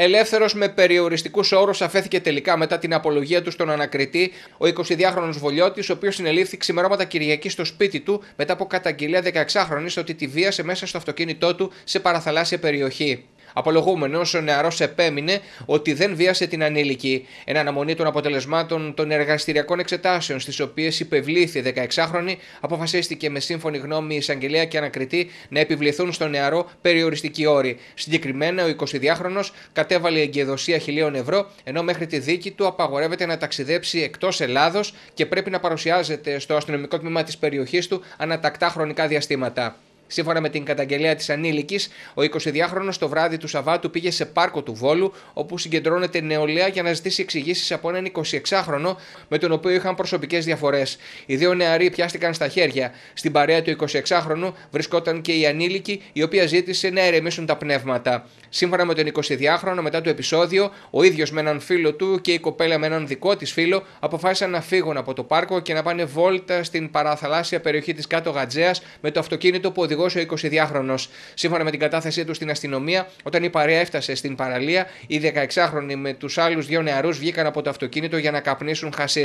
Ελεύθερος με περιοριστικούς όρους αφέθηκε τελικά μετά την απολογία του στον ανακριτή ο 22χρονο Βολιώτης, ο οποίος συνελήφθη ξημερώματα Κυριακής στο σπίτι του μετά από καταγγελία 16χρονη ότι τη βίασε μέσα στο αυτοκίνητό του σε παραθαλάσσια περιοχή. Απολογούμενος, ο νεαρός επέμεινε ότι δεν βίασε την ανήλικη. Εν αναμονή των αποτελεσμάτων των εργαστηριακών εξετάσεων, στις οποίες υπευλήθη 16χρονη, αποφασίστηκε με σύμφωνη γνώμη εισαγγελέα και ανακριτή να επιβληθούν στο νεαρό περιοριστικοί όροι. Συγκεκριμένα, ο 22 χρονο κατέβαλε εγκαιδοσία χιλίων ευρώ, ενώ μέχρι τη δίκη του απαγορεύεται να ταξιδέψει εκτός Ελλάδος και πρέπει να παρουσιάζεται στο αστυνομικό τμήμα της περιοχής του ανατακτά χρονικά διαστήματα. Σύμφωνα με την καταγγελία της ανήλικης, ο 22χρονο το βράδυ του Σαββάτου πήγε σε πάρκο του Βόλου, όπου συγκεντρώνεται νεολαία για να ζητήσει εξηγήσεις από έναν 26χρονο, με τον οποίο είχαν προσωπικές διαφορές. Οι δύο νεαροί πιάστηκαν στα χέρια. Στην παρέα του 26χρονου βρισκόταν και η ανήλικη, η οποία ζήτησε να ερεμήσουν τα πνεύματα. Σύμφωνα με τον 22χρονο, μετά το επεισόδιο, ο ίδιος με έναν φίλο του και η κοπέλα με έναν δικό της φίλο αποφάσισαν να φύγουν από το πάρκο και να πάνε βόλτα στην παραθαλάσσια περιοχή της Κάτω Γατζέας με το αυτοκίνητο που οδηγό, ο 22χρονο, σύμφωνα με την κατάθεσή του στην αστυνομία, όταν η παρέα έφτασε στην παραλία, οι 16χρονοι με τους άλλους δύο νεαρούς βγήκαν από το αυτοκίνητο για να καπνίσουν χασί.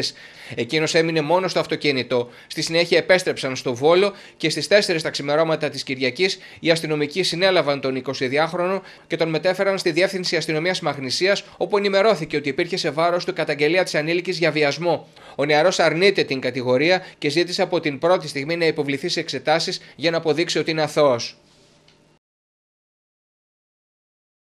Εκείνος έμεινε μόνος στο αυτοκίνητο. Στη συνέχεια επέστρεψαν στο Βόλο και στις 4 τα ξημερώματα της Κυριακής οι αστυνομικοί συνέλαβαν τον 22χρονο και τον μετέφεραν στη διεύθυνση αστυνομίας Μαγνησίας, όπου ενημερώθηκε ότι υπήρχε σε βάρος του καταγγελία της ανήλικης για βιασμό. Ο νεαρός αρνείται την κατηγορία και ζήτησε από την πρώτη στιγμή να υποβληθεί σε εξετάσεις για να αποδείξει ότι είναι αθώος.